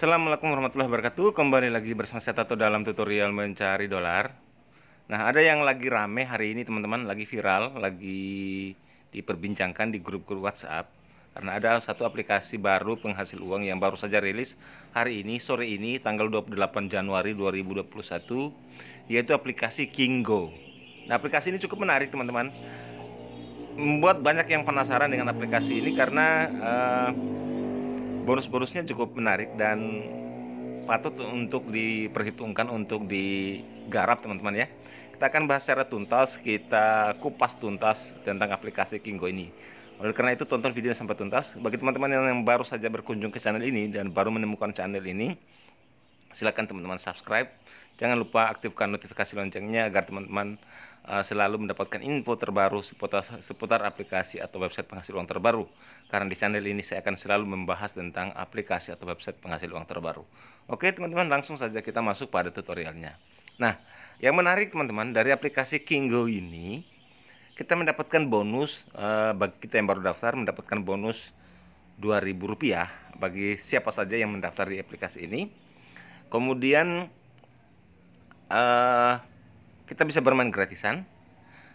Assalamualaikum warahmatullahi wabarakatuh Kembali lagi bersama saya Tato dalam tutorial mencari dolar Nah ada yang lagi rame hari ini teman-teman Lagi viral, lagi diperbincangkan di grup-grup WhatsApp Karena ada satu aplikasi baru penghasil uang yang baru saja rilis Hari ini, sore ini, tanggal 28 Januari 2021 Yaitu aplikasi Kingo Nah aplikasi ini cukup menarik teman-teman Membuat banyak yang penasaran dengan aplikasi ini karena uh, bonus-bonusnya cukup menarik dan patut untuk diperhitungkan untuk digarap teman-teman ya. Kita akan bahas secara tuntas, kita kupas tuntas tentang aplikasi Kingo ini. Oleh karena itu tonton video sampai tuntas. Bagi teman-teman yang baru saja berkunjung ke channel ini dan baru menemukan channel ini, Silakan teman-teman subscribe. Jangan lupa aktifkan notifikasi loncengnya agar teman-teman eh, selalu mendapatkan info terbaru seputar, seputar aplikasi atau website penghasil uang terbaru. Karena di channel ini saya akan selalu membahas tentang aplikasi atau website penghasil uang terbaru. Oke teman-teman langsung saja kita masuk pada tutorialnya. Nah yang menarik teman-teman dari aplikasi Kingo ini kita mendapatkan bonus uh, bagi kita yang baru daftar mendapatkan bonus Rp2.000 bagi siapa saja yang mendaftar di aplikasi ini Kemudian uh, kita bisa bermain gratisan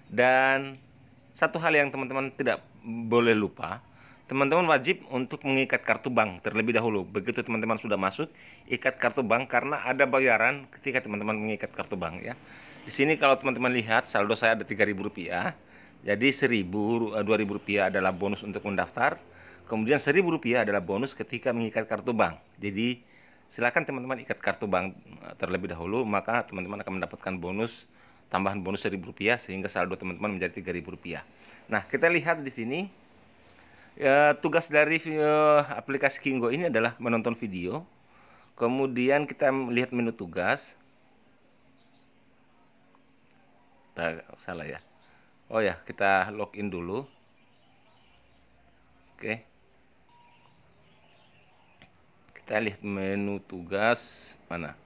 dan satu hal yang teman-teman tidak boleh lupa, teman-teman wajib untuk mengikat kartu bank terlebih dahulu. Begitu teman-teman sudah masuk, ikat kartu bank karena ada bayaran ketika teman-teman mengikat kartu bank ya. Di sini kalau teman-teman lihat saldo saya ada 3.000 rupiah, Jadi Rp1.000, 2.000 eh, rupiah adalah bonus untuk mendaftar. Kemudian rp rupiah adalah bonus ketika mengikat kartu bank. Jadi Silakan teman-teman ikat kartu bank eh, terlebih dahulu, maka teman-teman akan mendapatkan bonus tambahan bonus seribu rupiah sehingga saldo teman-teman menjadi tiga ribu rupiah. Nah, kita lihat di sini ya, tugas dari eh, aplikasi Kingo ini adalah menonton video. Kemudian kita melihat menu tugas. Nah, salah ya. Oh ya, kita login dulu. Oke. Okay. Kita lihat menu tugas mana?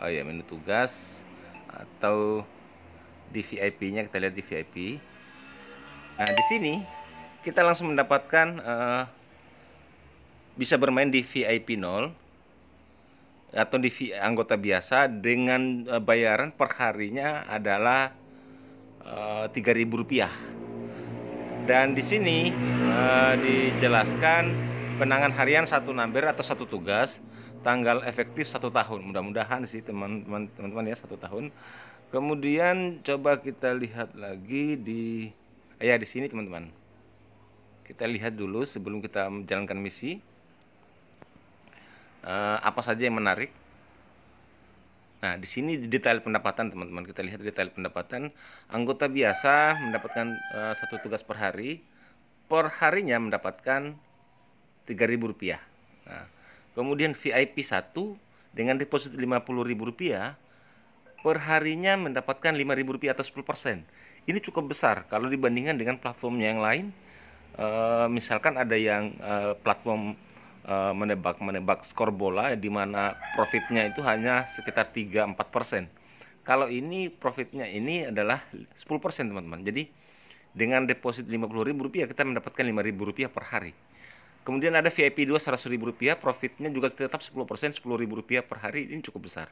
Oh ya, menu tugas atau di VIP-nya kita lihat di VIP. Nah, di sini kita langsung mendapatkan uh, bisa bermain di VIP 0 atau di anggota biasa dengan eh, bayaran perharinya adalah uh, eh, 3.000 rupiah dan di sini uh, dijelaskan Penangan harian satu number atau satu tugas, tanggal efektif satu tahun. Mudah-mudahan sih teman-teman ya satu tahun. Kemudian coba kita lihat lagi di ya di sini teman-teman. Kita lihat dulu sebelum kita menjalankan misi eh, apa saja yang menarik. Nah, di sini detail pendapatan teman-teman. Kita lihat detail pendapatan. Anggota biasa mendapatkan eh, satu tugas per hari. Per harinya mendapatkan 3.000 rupiah. Nah, kemudian VIP satu dengan deposit 50.000 rupiah harinya mendapatkan 5.000 rupiah atau 10 persen. Ini cukup besar kalau dibandingkan dengan platform yang lain. E, misalkan ada yang e, platform eh, menebak menebak skor bola di mana profitnya itu hanya sekitar 3-4 persen. Kalau ini profitnya ini adalah 10 persen teman-teman. Jadi dengan deposit ribu rupiah kita mendapatkan ribu rupiah per hari. Kemudian ada VIP 2 ribu rupiah, profitnya juga tetap 10 persen, ribu rupiah per hari, ini cukup besar.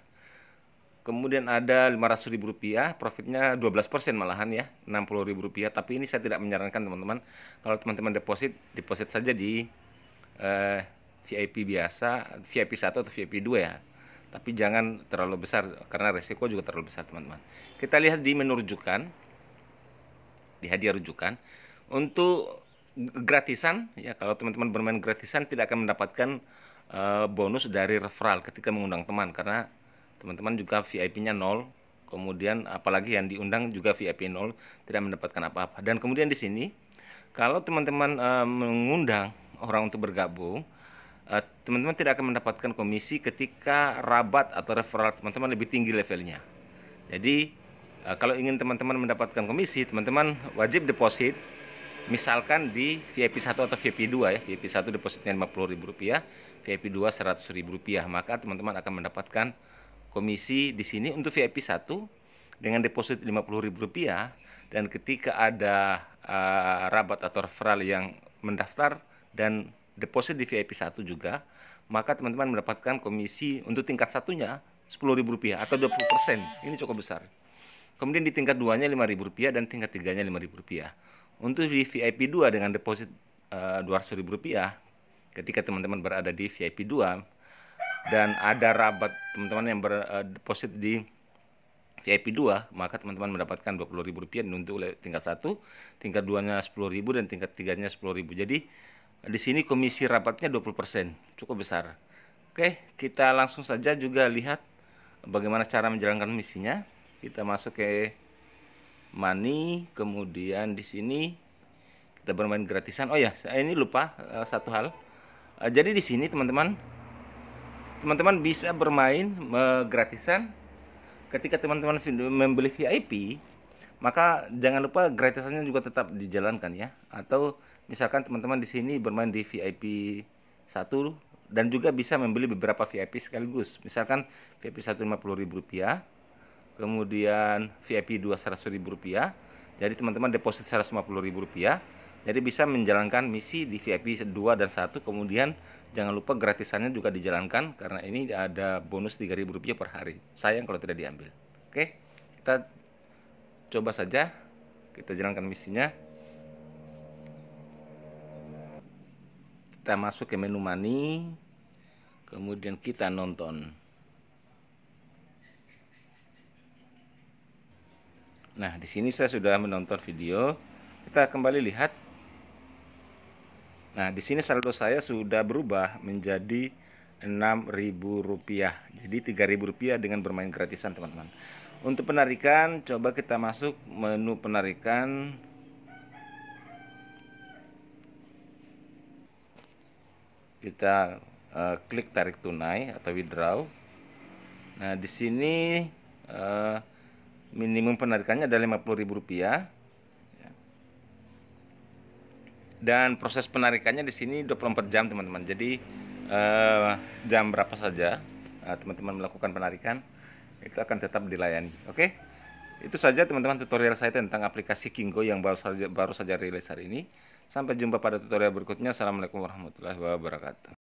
Kemudian ada ribu rupiah, profitnya 12 persen malahan ya, ribu rupiah. Tapi ini saya tidak menyarankan teman-teman, kalau teman-teman deposit, deposit saja di eh, VIP biasa, VIP 1 atau VIP 2 ya. Tapi jangan terlalu besar, karena resiko juga terlalu besar teman-teman. Kita lihat di menu rujukan, di hadiah rujukan, untuk gratisan ya kalau teman-teman bermain gratisan tidak akan mendapatkan uh, bonus dari referral ketika mengundang teman karena teman-teman juga VIP-nya nol kemudian apalagi yang diundang juga VIP nol tidak mendapatkan apa-apa dan kemudian di sini kalau teman-teman uh, mengundang orang untuk bergabung eh, teman-teman uh, tidak akan mendapatkan komisi ketika rabat atau referral teman-teman lebih tinggi levelnya jadi uh, kalau ingin teman-teman mendapatkan komisi teman-teman wajib deposit misalkan di VIP 1 atau VIP 2 ya, VIP 1 depositnya Rp50.000, VIP 2 Rp100.000, maka teman-teman akan mendapatkan komisi di sini untuk VIP 1 dengan deposit Rp50.000 dan ketika ada uh, rabat atau referral yang mendaftar dan deposit di VIP 1 juga, maka teman-teman mendapatkan komisi untuk tingkat satunya Rp10.000 atau 20%. Ini cukup besar. Kemudian di tingkat duanya Rp5.000 dan tingkat tiganya Rp5.000. Untuk di VIP 2 dengan deposit uh, eh, 200 rupiah, ketika teman-teman berada di VIP 2 dan ada rabat teman-teman yang berdeposit eh, uh, di VIP 2 maka teman-teman mendapatkan Rp20.000 untuk tingkat 1, tingkat 2-nya 10.000 dan tingkat 3-nya 10.000. Jadi di sini komisi rapatnya 20%, cukup besar. Oke, kita langsung saja juga lihat bagaimana cara menjalankan misinya. Kita masuk ke money kemudian di sini kita bermain gratisan oh ya saya ini lupa uh, satu hal uh, jadi di sini teman-teman teman-teman bisa bermain uh, gratisan ketika teman-teman membeli VIP maka jangan lupa gratisannya juga tetap dijalankan ya atau misalkan teman-teman di sini bermain di VIP 1 dan juga bisa membeli beberapa VIP sekaligus misalkan VIP lima puluh ribu rupiah kemudian VIP dua seratus ribu rupiah. Jadi teman-teman deposit seratus ribu rupiah. Jadi bisa menjalankan misi di VIP 2 dan 1 kemudian jangan lupa gratisannya juga dijalankan karena ini ada bonus 3000 rupiah per hari. Sayang kalau tidak diambil. Oke, kita coba saja kita jalankan misinya. Kita masuk ke menu money, kemudian kita nonton. Nah, di sini saya sudah menonton video. Kita kembali lihat. Nah, di sini saldo saya sudah berubah menjadi Rp6.000. Jadi Rp3.000 dengan bermain gratisan, teman-teman. Untuk penarikan, coba kita masuk menu penarikan. Kita uh, klik tarik tunai atau withdraw. Nah, di sini uh, minimum penarikannya adalah Rp50.000 ya. dan proses penarikannya di sini 24 jam teman-teman jadi eh, jam berapa saja eh, teman-teman eh, melakukan penarikan itu akan tetap dilayani oke okay? itu saja teman-teman tutorial saya tentang aplikasi Kingo yang baru saja baru saja rilis hari ini sampai jumpa pada tutorial berikutnya assalamualaikum warahmatullahi wabarakatuh